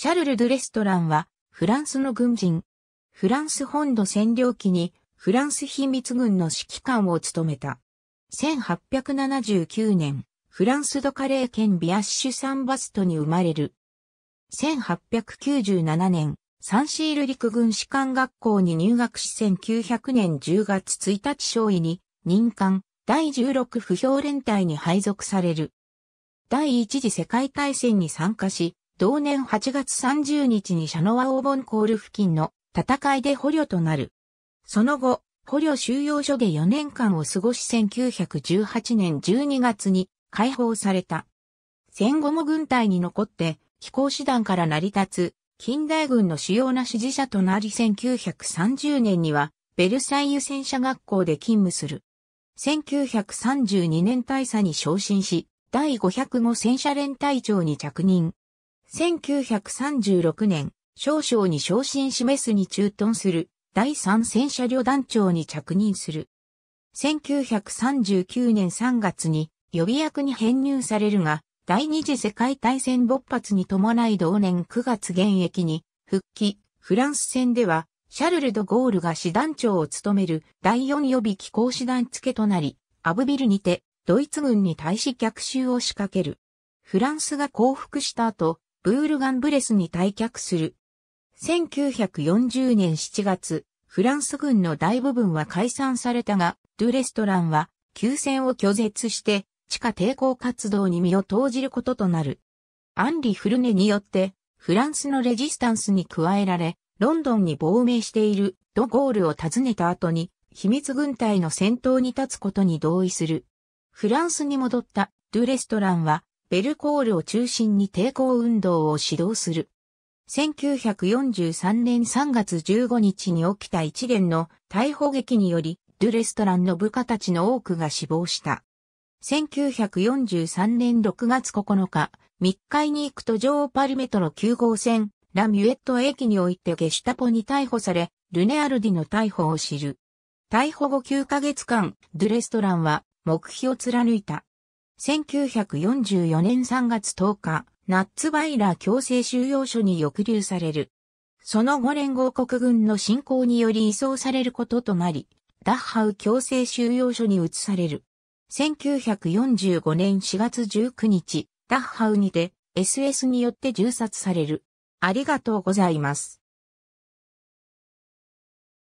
シャルル・ドゥ・レストランは、フランスの軍人。フランス本土占領期に、フランス秘密軍の指揮官を務めた。1879年、フランスド・カレー県ビアッシュ・サン・バストに生まれる。1897年、サンシール陸軍士官学校に入学し1900年10月1日少尉に、任官、第16不評連隊に配属される。第一次世界大戦に参加し、同年8月30日にシャノワオーボンコール付近の戦いで捕虜となる。その後、捕虜収容所で4年間を過ごし1918年12月に解放された。戦後も軍隊に残って、飛行士団から成り立つ、近代軍の主要な支持者となり1930年には、ベルサイユ戦車学校で勤務する。1932年大佐に昇進し、第505戦車連隊長に着任。1936年、少将に昇進示すに駐屯する第三戦車旅団長に着任する。1939年3月に予備役に編入されるが、第二次世界大戦勃発に伴い同年9月現役に復帰、フランス戦ではシャルル・ド・ゴールが師団長を務める第四予備機構師団付となり、アブビルにてドイツ軍に対し逆襲を仕掛ける。フランスが降伏した後、ブールガンブレスに退却する。1940年7月、フランス軍の大部分は解散されたが、ドゥレストランは休戦を拒絶して、地下抵抗活動に身を投じることとなる。アンリ・フルネによって、フランスのレジスタンスに加えられ、ロンドンに亡命しているドゴールを訪ねた後に、秘密軍隊の戦闘に立つことに同意する。フランスに戻ったドゥレストランは、ベルコールを中心に抵抗運動を指導する。1943年3月15日に起きた一連の逮捕劇により、ドゥレストランの部下たちの多くが死亡した。1943年6月9日、密会に行くと上オパリメトロ9号線、ラミュエット駅においてゲシュタポに逮捕され、ルネアルディの逮捕を知る。逮捕後9ヶ月間、ドゥレストランは目標を貫いた。1944年3月10日、ナッツバイラー強制収容所に抑留される。その後連合国軍の侵攻により移送されることとなり、ダッハウ強制収容所に移される。1945年4月19日、ダッハウにて SS によって銃殺される。ありがとうございます。